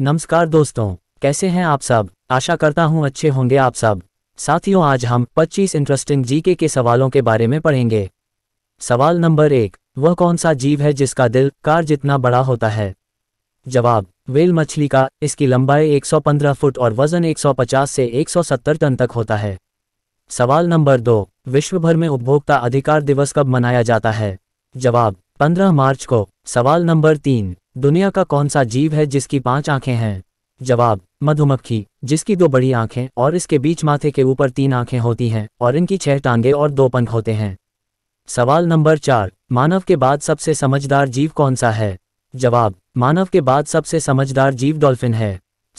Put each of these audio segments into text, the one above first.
नमस्कार दोस्तों कैसे हैं आप सब आशा करता हूं अच्छे होंगे आप सब साथियों आज हम 25 इंटरेस्टिंग जीके के सवालों के बारे में पढ़ेंगे सवाल नंबर एक वह कौन सा जीव है जिसका दिल कार जितना बड़ा होता है जवाब वेल मछली का इसकी लंबाई 115 फुट और वजन 150 से 170 टन तक होता है सवाल नंबर दो विश्व भर में उपभोक्ता अधिकार दिवस कब मनाया जाता है जवाब 15 मार्च को सवाल नंबर तीन दुनिया का कौन सा जीव है जिसकी पांच आंखें हैं जवाब मधुमक्खी जिसकी दो बड़ी आंखें और इसके बीच माथे के ऊपर तीन आंखें होती हैं और इनकी छह टांगे और दो पंख होते हैं सवाल नंबर चार मानव के बाद सबसे समझदार जीव कौन सा है जवाब मानव के बाद सबसे समझदार जीव डॉल्फिन है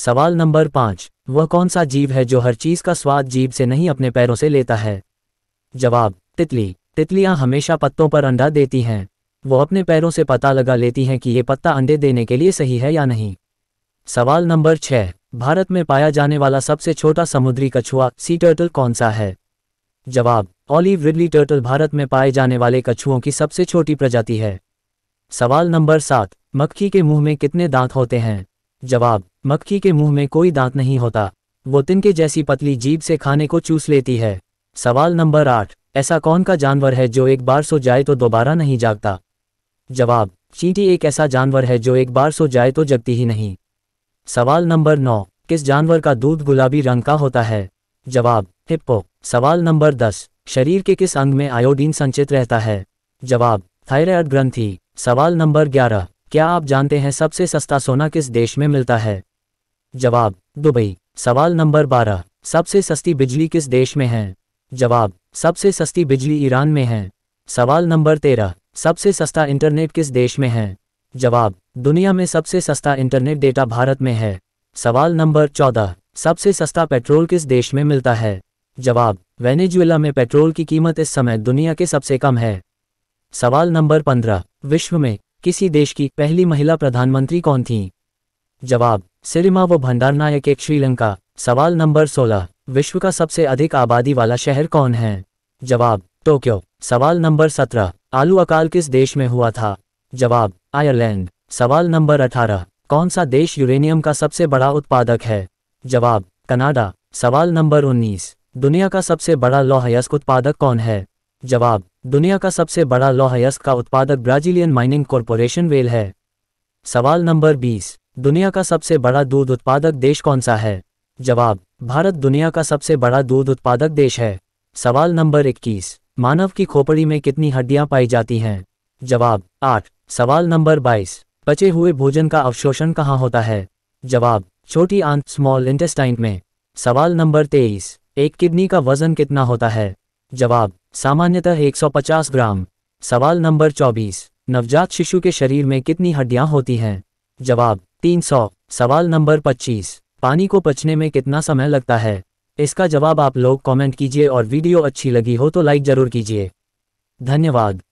सवाल नंबर पांच वह कौन सा जीव है जो हर चीज़ का स्वाद जीव से नहीं अपने पैरों से लेता है जवाब तितली तितलियां हमेशा पत्तों पर अंडा देती हैं वो अपने पैरों से पता लगा लेती हैं कि ये पत्ता अंडे देने के लिए सही है या नहीं सवाल नंबर छः भारत में पाया जाने वाला सबसे छोटा समुद्री कछुआ सी टर्टल कौन सा है जवाब ऑलिव रिडली टर्टल भारत में पाए जाने वाले कछुओं की सबसे छोटी प्रजाति है सवाल नंबर सात मक्खी के मुंह में कितने दांत होते हैं जवाब मक्खी के मुंह में कोई दांत नहीं होता वो तिनके जैसी पतली जीभ से खाने को चूस लेती है सवाल नंबर आठ ऐसा कौन का जानवर है जो एक बार सो जाए तो दोबारा नहीं जागता जवाब चींटी एक ऐसा जानवर है जो एक बार सो जाए तो जगती ही नहीं सवाल नंबर नौ किस जानवर का दूध गुलाबी रंग का होता है जवाब हिप्पो सवाल नंबर दस शरीर के किस अंग में आयोडीन संचित रहता है जवाब थायराइड ग्रंथि सवाल नंबर ग्यारह क्या आप जानते हैं सबसे सस्ता सोना किस देश में मिलता है जवाब दुबई सवाल नंबर बारह सबसे सस्ती बिजली किस देश में है जवाब सबसे सस्ती बिजली ईरान में है सवाल नंबर तेरह सबसे सस्ता इंटरनेट किस देश में है जवाब दुनिया में सबसे सस्ता इंटरनेट डेटा भारत में है सवाल नंबर चौदह सबसे सस्ता पेट्रोल किस देश में मिलता है जवाब वेनेजुएला में पेट्रोल की कीमत इस समय दुनिया के सबसे कम है सवाल नंबर पंद्रह विश्व में किसी देश की पहली महिला प्रधानमंत्री कौन थी जवाब सिरिमा व भंडार नायक एक श्रीलंका सवाल नंबर सोलह विश्व का सबसे अधिक आबादी वाला शहर कौन है जवाब टोक्यो सवाल नंबर सत्रह आलू अकाल किस देश में हुआ था जवाब आयरलैंड सवाल नंबर अठारह कौन सा देश यूरेनियम का सबसे बड़ा उत्पादक है जवाब कनाडा सवाल नंबर उन्नीस दुनिया का सबसे बड़ा लौहयस्क उत्पादक कौन है जवाब दुनिया का सबसे बड़ा लौहयस्क का उत्पादक ब्राजीलियन माइनिंग कॉरपोरेशन वेल है सवाल नंबर बीस दुनिया का सबसे बड़ा दूध उत्पादक देश कौन सा है जवाब भारत दुनिया का सबसे बड़ा दूध उत्पादक देश है सवाल नंबर इक्कीस मानव की खोपड़ी में कितनी हड्डियां पाई जाती हैं जवाब आठ सवाल नंबर बाईस बचे हुए भोजन का अवशोषण कहाँ होता है जवाब छोटी आंत स्मॉल इंटेस्टाइन में सवाल नंबर तेईस एक किडनी का वजन कितना होता है जवाब सामान्यतः 150 ग्राम सवाल नंबर 24 नवजात शिशु के शरीर में कितनी हड्डियां होती हैं जवाब 300 सवाल नंबर 25 पानी को पचने में कितना समय लगता है इसका जवाब आप लोग कमेंट कीजिए और वीडियो अच्छी लगी हो तो लाइक जरूर कीजिए धन्यवाद